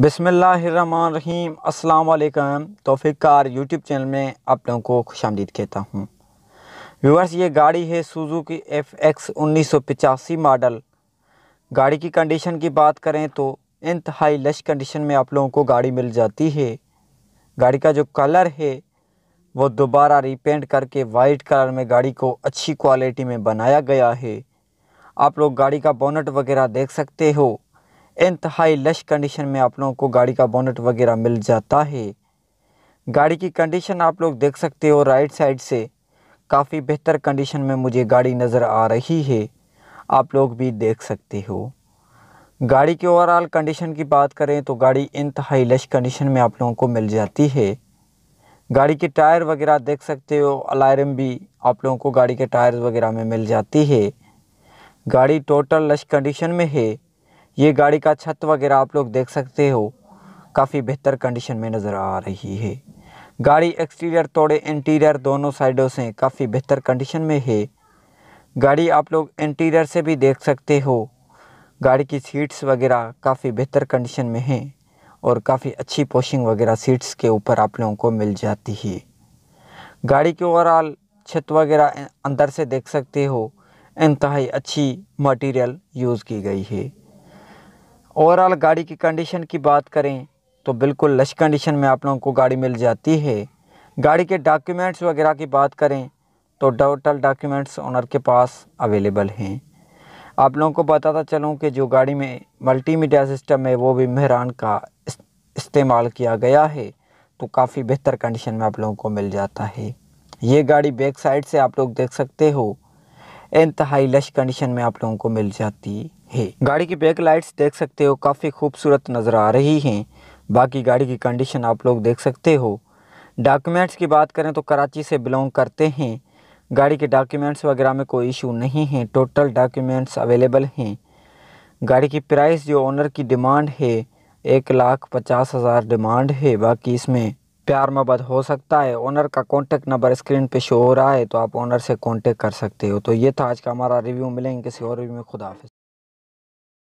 बिसमीम अल्लाम तोफ़ी कार यूट्यूब चैनल में आप लोगों को खुश आमदीद कहता हूँ व्यूवर्स ये गाड़ी है सुजू की एफ एक्स उन्नीस सौ पचासी मॉडल गाड़ी की कंडीशन की बात करें तो इंतहाई लश कंडीशन में आप लोगों को गाड़ी मिल जाती है गाड़ी का जो कलर है वो दोबारा रिपेंट करके वाइट कलर में गाड़ी को अच्छी क्वालिटी में बनाया गया है आप लोग गाड़ी का बोनट वगैरह देख सकते हो इंतहाई लश कंडीशन में आप लोगों को गाड़ी का बोनट वगैरह मिल जाता है गाड़ी की कंडीशन आप लोग देख सकते हो राइट साइड से काफ़ी बेहतर कंडीशन में मुझे गाड़ी नज़र आ रही है आप लोग भी देख सकते हो गाड़ी की ओवरऑल कंडीशन की बात करें तो गाड़ी इंतहाई लश कंडीशन में आप लोगों को मिल जाती है गाड़ी के टायर वगैरह देख सकते हो अलार्म भी आप लोगों को गाड़ी के टायर वगैरह में मिल जाती है गाड़ी टोटल लश कंडीशन में है ये गाड़ी का छत वगैरह आप लोग देख सकते हो काफ़ी बेहतर कंडीशन में नज़र आ रही है गाड़ी एक्सटीरियर तोड़े इंटीरियर दोनों साइडों से काफ़ी बेहतर कंडीशन में है गाड़ी आप लोग इंटीरियर से भी देख सकते हो गाड़ी की सीट्स वगैरह काफ़ी बेहतर कंडीशन में है और काफ़ी अच्छी पोशिंग वगैरह सीट्स के ऊपर आप लोगों को मिल जाती है गाड़ी की ओवरऑल छत वगैरह अंदर से देख सकते हो इंतहाई अच्छी मटेरियल यूज़ की गई है ओवरऑल गाड़ी की कंडीशन की बात करें तो बिल्कुल लश कंडीशन में आप लोगों को गाड़ी मिल जाती है गाड़ी के डॉक्यूमेंट्स वगैरह की बात करें तो टोटल डॉक्यूमेंट्स ओनर के पास अवेलेबल हैं आप लोगों को बताता चलूँ कि जो गाड़ी में मल्टीमीडिया सिस्टम है वो भी मेहरान का इस्तेमाल किया गया है तो काफ़ी बेहतर कंडीशन में आप लोगों को मिल जाता है ये गाड़ी बैक साइड से आप लोग देख सकते हो इंतहाई लश कंडीशन में आप लोगों को मिल जाती है गाड़ी की बैक लाइट्स देख सकते हो काफ़ी खूबसूरत नज़र आ रही हैं बाकी गाड़ी की कंडीशन आप लोग देख सकते हो डॉक्यूमेंट्स की बात करें तो कराची से बिलोंग करते हैं गाड़ी के डॉक्यूमेंट्स वगैरह में कोई इशू नहीं है टोटल डॉक्यूमेंट्स अवेलेबल हैं गाड़ी की प्राइस जो ओनर की डिमांड है एक लाख पचास हज़ार डिमांड है बाकी इसमें प्यार मोहब्बत हो सकता है ओनर का कॉन्टेक्ट नंबर स्क्रीन पे शो हो रहा है तो आप ओनर से कॉन्टेक्ट कर सकते हो तो ये था आज का हमारा रिव्यू मिलेंगे किसी और रिव्यू में खुदा